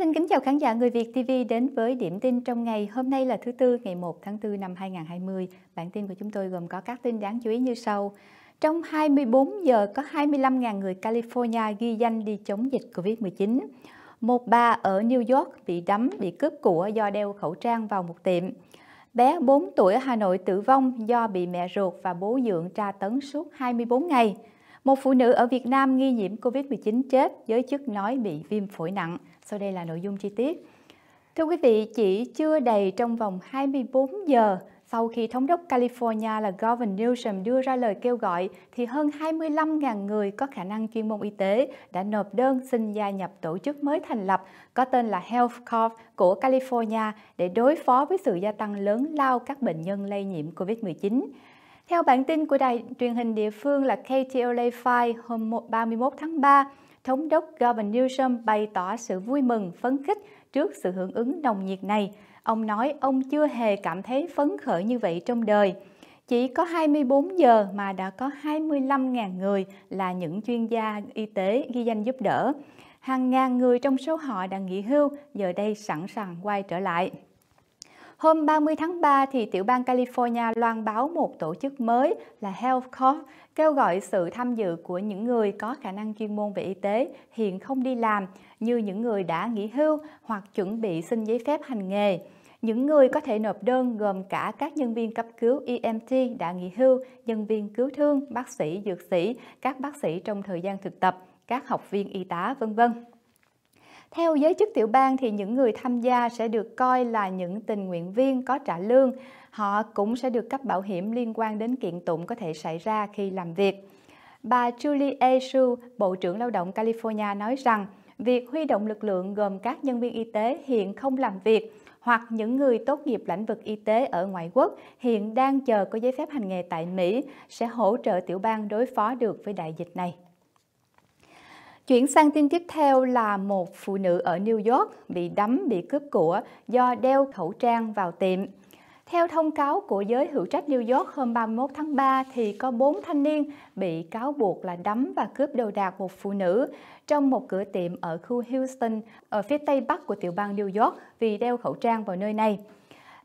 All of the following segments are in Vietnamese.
Linh kính chào khán giả Người Việt TV đến với điểm tin trong ngày. Hôm nay là thứ Tư ngày 1 tháng 4 năm 2020. Bản tin của chúng tôi gồm có các tin đáng chú ý như sau. Trong 24 giờ có 25.000 người California ghi danh đi chống dịch Covid-19. Một bà ở New York bị đấm, bị cướp của do đeo khẩu trang vào một tiệm. Bé 4 tuổi ở Hà Nội tử vong do bị mẹ ruột và bố dưỡng tra tấn suốt 24 ngày. Một phụ nữ ở Việt Nam nghi nhiễm Covid-19 chết, giới chức nói bị viêm phổi nặng. Sau đây là nội dung chi tiết. Thưa quý vị, chỉ chưa đầy trong vòng 24 giờ sau khi thống đốc California là Gavin Newsom đưa ra lời kêu gọi thì hơn 25.000 người có khả năng chuyên môn y tế đã nộp đơn xin gia nhập tổ chức mới thành lập có tên là Health Corps của California để đối phó với sự gia tăng lớn lao các bệnh nhân lây nhiễm COVID-19. Theo bản tin của đài truyền hình địa phương là KTLA 5 hôm 31 tháng 3, Thống đốc Gavin Newsom bày tỏ sự vui mừng, phấn khích trước sự hưởng ứng nồng nhiệt này. Ông nói ông chưa hề cảm thấy phấn khởi như vậy trong đời. Chỉ có 24 giờ mà đã có 25.000 người là những chuyên gia y tế ghi danh giúp đỡ. Hàng ngàn người trong số họ đã nghỉ hưu, giờ đây sẵn sàng quay trở lại. Hôm 30 tháng 3, thì tiểu bang California loan báo một tổ chức mới là Health Corp kêu gọi sự tham dự của những người có khả năng chuyên môn về y tế hiện không đi làm như những người đã nghỉ hưu hoặc chuẩn bị xin giấy phép hành nghề. Những người có thể nộp đơn gồm cả các nhân viên cấp cứu EMT đã nghỉ hưu, nhân viên cứu thương, bác sĩ, dược sĩ, các bác sĩ trong thời gian thực tập, các học viên y tá, vân vân. Theo giới chức tiểu bang thì những người tham gia sẽ được coi là những tình nguyện viên có trả lương. Họ cũng sẽ được cấp bảo hiểm liên quan đến kiện tụng có thể xảy ra khi làm việc. Bà Julie A. Hsu, Bộ trưởng Lao động California nói rằng, việc huy động lực lượng gồm các nhân viên y tế hiện không làm việc hoặc những người tốt nghiệp lĩnh vực y tế ở ngoại quốc hiện đang chờ có giấy phép hành nghề tại Mỹ sẽ hỗ trợ tiểu bang đối phó được với đại dịch này. Chuyển sang tin tiếp theo là một phụ nữ ở New York bị đấm bị cướp của do đeo khẩu trang vào tiệm. Theo thông cáo của giới hữu trách New York hôm 31 tháng 3 thì có 4 thanh niên bị cáo buộc là đấm và cướp đồ đạc một phụ nữ trong một cửa tiệm ở khu Houston ở phía tây bắc của tiểu bang New York vì đeo khẩu trang vào nơi này.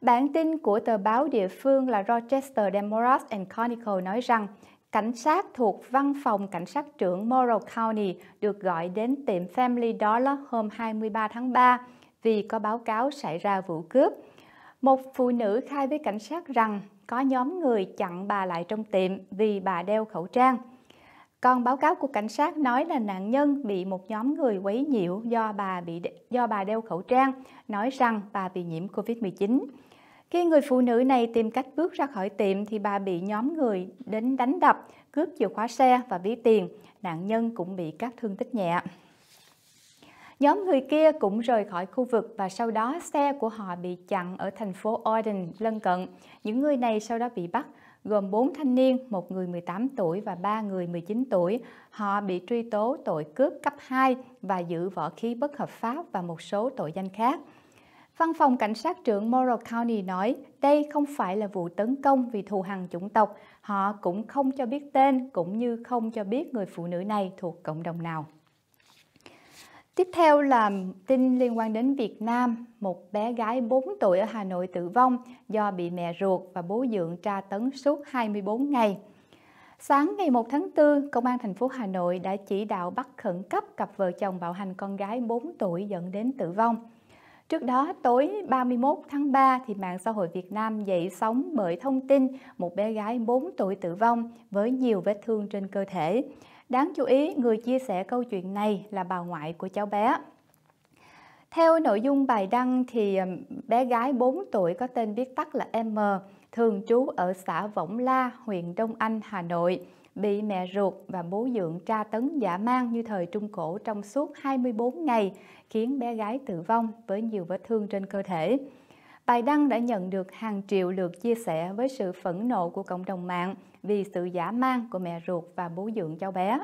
Bản tin của tờ báo địa phương là Rochester Demoras and Chronicle nói rằng Cảnh sát thuộc văn phòng cảnh sát trưởng Morrow County được gọi đến tiệm Family Dollar hôm 23 tháng 3 vì có báo cáo xảy ra vụ cướp. Một phụ nữ khai với cảnh sát rằng có nhóm người chặn bà lại trong tiệm vì bà đeo khẩu trang. Còn báo cáo của cảnh sát nói là nạn nhân bị một nhóm người quấy nhiễu do bà bị do bà đeo khẩu trang, nói rằng bà bị nhiễm Covid-19. Khi người phụ nữ này tìm cách bước ra khỏi tiệm thì bà bị nhóm người đến đánh đập, cướp chìa khóa xe và ví tiền. Nạn nhân cũng bị các thương tích nhẹ. Nhóm người kia cũng rời khỏi khu vực và sau đó xe của họ bị chặn ở thành phố Orden lân cận. Những người này sau đó bị bắt, gồm 4 thanh niên, một người 18 tuổi và 3 người 19 tuổi. Họ bị truy tố tội cướp cấp 2 và giữ võ khí bất hợp pháp và một số tội danh khác. Văn phòng Cảnh sát trưởng Morrow County nói đây không phải là vụ tấn công vì thù hằn chủng tộc. Họ cũng không cho biết tên cũng như không cho biết người phụ nữ này thuộc cộng đồng nào. Tiếp theo là tin liên quan đến Việt Nam. Một bé gái 4 tuổi ở Hà Nội tử vong do bị mẹ ruột và bố dưỡng tra tấn suốt 24 ngày. Sáng ngày 1 tháng 4, Công an thành phố Hà Nội đã chỉ đạo bắt khẩn cấp cặp vợ chồng bạo hành con gái 4 tuổi dẫn đến tử vong. Trước đó, tối 31 tháng 3, thì mạng xã hội Việt Nam dậy sóng bởi thông tin một bé gái 4 tuổi tử vong với nhiều vết thương trên cơ thể. Đáng chú ý, người chia sẻ câu chuyện này là bà ngoại của cháu bé. Theo nội dung bài đăng thì bé gái 4 tuổi có tên viết tắt là M, thường trú ở xã Võng La, huyện Đông Anh, Hà Nội, bị mẹ ruột và bố dưỡng tra tấn dã man như thời Trung Cổ trong suốt 24 ngày, khiến bé gái tử vong với nhiều vết thương trên cơ thể. Bài đăng đã nhận được hàng triệu lượt chia sẻ với sự phẫn nộ của cộng đồng mạng vì sự giả man của mẹ ruột và bố dưỡng cháu bé.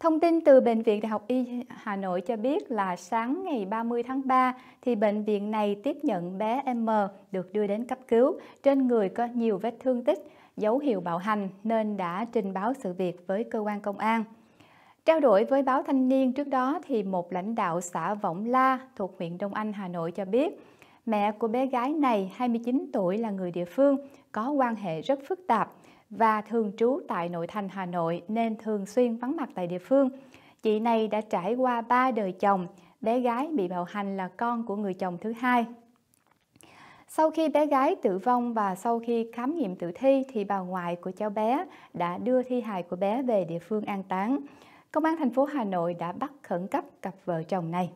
Thông tin từ Bệnh viện Đại học Y Hà Nội cho biết là sáng ngày 30 tháng 3 thì bệnh viện này tiếp nhận bé M được đưa đến cấp cứu, trên người có nhiều vết thương tích dấu hiệu bạo hành nên đã trình báo sự việc với cơ quan công an. Trao đổi với báo Thanh niên trước đó thì một lãnh đạo xã Võng La thuộc huyện Đông Anh, Hà Nội cho biết mẹ của bé gái này 29 tuổi là người địa phương, có quan hệ rất phức tạp và thường trú tại nội thành Hà Nội nên thường xuyên vắng mặt tại địa phương. Chị này đã trải qua 3 đời chồng, bé gái bị bạo hành là con của người chồng thứ hai sau khi bé gái tử vong và sau khi khám nghiệm tử thi thì bà ngoại của cháu bé đã đưa thi hài của bé về địa phương an táng. Công an thành phố Hà Nội đã bắt khẩn cấp cặp vợ chồng này.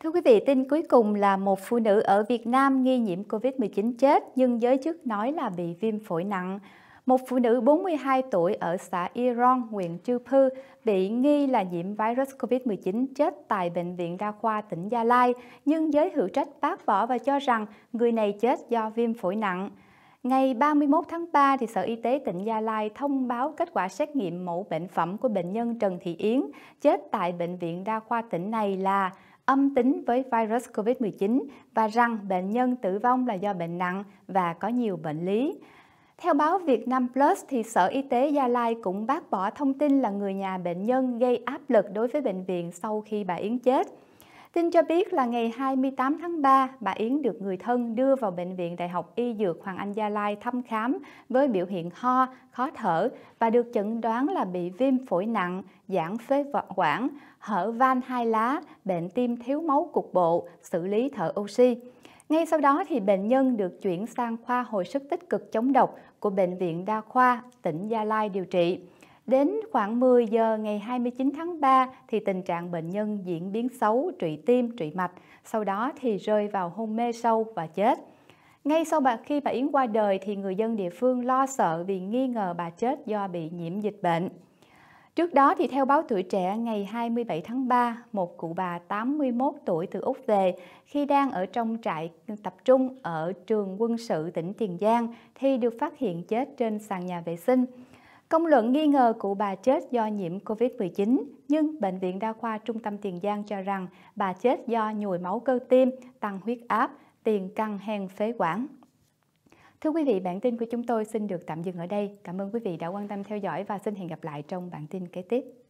Thưa quý vị, tin cuối cùng là một phụ nữ ở Việt Nam nghi nhiễm COVID-19 chết nhưng giới chức nói là bị viêm phổi nặng. Một phụ nữ 42 tuổi ở xã Iron, huyện Chư Pư bị nghi là nhiễm virus COVID-19 chết tại Bệnh viện Đa khoa tỉnh Gia Lai, nhưng giới hữu trách bác bỏ và cho rằng người này chết do viêm phổi nặng. Ngày 31 tháng 3, thì Sở Y tế tỉnh Gia Lai thông báo kết quả xét nghiệm mẫu bệnh phẩm của bệnh nhân Trần Thị Yến chết tại Bệnh viện Đa khoa tỉnh này là âm tính với virus COVID-19 và rằng bệnh nhân tử vong là do bệnh nặng và có nhiều bệnh lý. Theo báo Việt Nam Plus, thì Sở Y tế Gia Lai cũng bác bỏ thông tin là người nhà bệnh nhân gây áp lực đối với bệnh viện sau khi bà Yến chết. Tin cho biết là ngày 28 tháng 3, bà Yến được người thân đưa vào Bệnh viện Đại học Y Dược Hoàng Anh Gia Lai thăm khám với biểu hiện ho, khó thở và được chẩn đoán là bị viêm phổi nặng, giãn phế quản, hở van hai lá, bệnh tim thiếu máu cục bộ, xử lý thở oxy. Ngay sau đó thì bệnh nhân được chuyển sang khoa hồi sức tích cực chống độc của Bệnh viện Đa khoa tỉnh Gia Lai điều trị. Đến khoảng 10 giờ ngày 29 tháng 3 thì tình trạng bệnh nhân diễn biến xấu, trụy tim, trụy mạch, sau đó thì rơi vào hôn mê sâu và chết. Ngay sau bà, khi bà Yến qua đời thì người dân địa phương lo sợ vì nghi ngờ bà chết do bị nhiễm dịch bệnh. Trước đó thì theo báo Tuổi Trẻ ngày 27 tháng 3, một cụ bà 81 tuổi từ Úc về khi đang ở trong trại tập trung ở trường quân sự tỉnh Tiền Giang thì được phát hiện chết trên sàn nhà vệ sinh. Công luận nghi ngờ cụ bà chết do nhiễm COVID-19, nhưng Bệnh viện Đa khoa Trung tâm Tiền Giang cho rằng bà chết do nhồi máu cơ tim, tăng huyết áp, tiền căng hen phế quản. Thưa quý vị, bản tin của chúng tôi xin được tạm dừng ở đây. Cảm ơn quý vị đã quan tâm theo dõi và xin hẹn gặp lại trong bản tin kế tiếp.